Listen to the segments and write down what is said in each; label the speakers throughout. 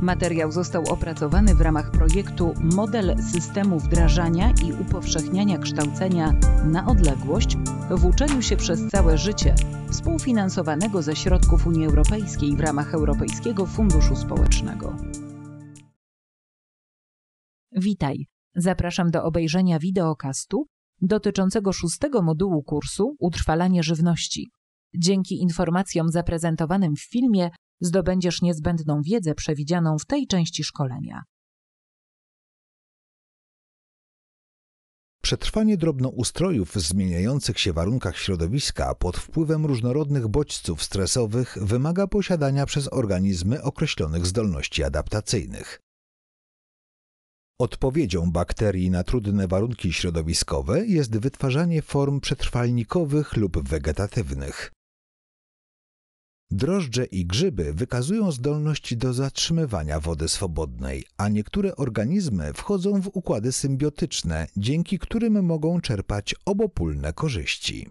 Speaker 1: Materiał został opracowany w ramach projektu Model systemu wdrażania i upowszechniania kształcenia na odległość w uczeniu się przez całe życie, współfinansowanego ze środków Unii Europejskiej w ramach Europejskiego Funduszu Społecznego. Witaj. Zapraszam do obejrzenia wideokastu dotyczącego szóstego modułu kursu Utrwalanie żywności. Dzięki informacjom zaprezentowanym w filmie zdobędziesz niezbędną wiedzę przewidzianą w tej części szkolenia.
Speaker 2: Przetrwanie drobnoustrojów w zmieniających się warunkach środowiska pod wpływem różnorodnych bodźców stresowych wymaga posiadania przez organizmy określonych zdolności adaptacyjnych. Odpowiedzią bakterii na trudne warunki środowiskowe jest wytwarzanie form przetrwalnikowych lub wegetatywnych. Drożdże i grzyby wykazują zdolność do zatrzymywania wody swobodnej, a niektóre organizmy wchodzą w układy symbiotyczne, dzięki którym mogą czerpać obopólne korzyści.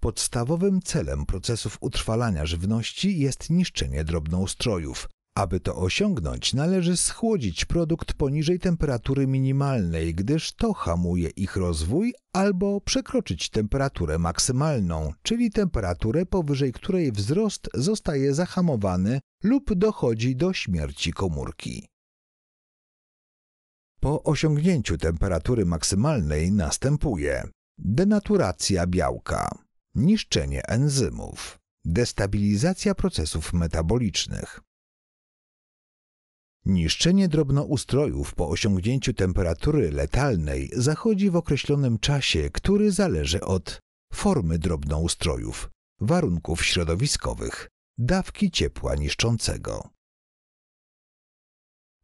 Speaker 2: Podstawowym celem procesów utrwalania żywności jest niszczenie drobnoustrojów, aby to osiągnąć, należy schłodzić produkt poniżej temperatury minimalnej, gdyż to hamuje ich rozwój, albo przekroczyć temperaturę maksymalną, czyli temperaturę powyżej której wzrost zostaje zahamowany lub dochodzi do śmierci komórki. Po osiągnięciu temperatury maksymalnej następuje denaturacja białka, niszczenie enzymów, destabilizacja procesów metabolicznych, Niszczenie drobnoustrojów po osiągnięciu temperatury letalnej zachodzi w określonym czasie, który zależy od formy drobnoustrojów, warunków środowiskowych, dawki ciepła niszczącego.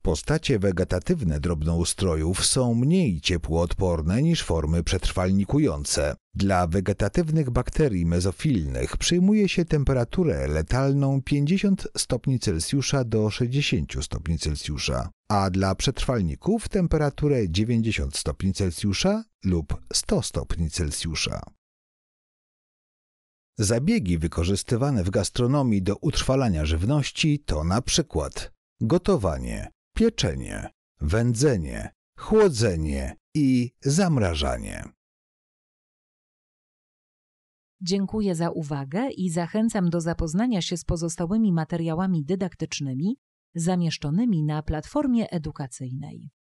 Speaker 2: Postacie wegetatywne drobnoustrojów są mniej ciepłoodporne niż formy przetrwalnikujące. Dla wegetatywnych bakterii mezofilnych przyjmuje się temperaturę letalną 50 stopni Celsjusza do 60 stopni Celsjusza, a dla przetrwalników temperaturę 90 stopni Celsjusza lub 100 stopni Celsjusza. Zabiegi wykorzystywane w gastronomii do utrwalania żywności to na przykład gotowanie, pieczenie, wędzenie, chłodzenie i zamrażanie.
Speaker 1: Dziękuję za uwagę i zachęcam do zapoznania się z pozostałymi materiałami dydaktycznymi zamieszczonymi na platformie edukacyjnej.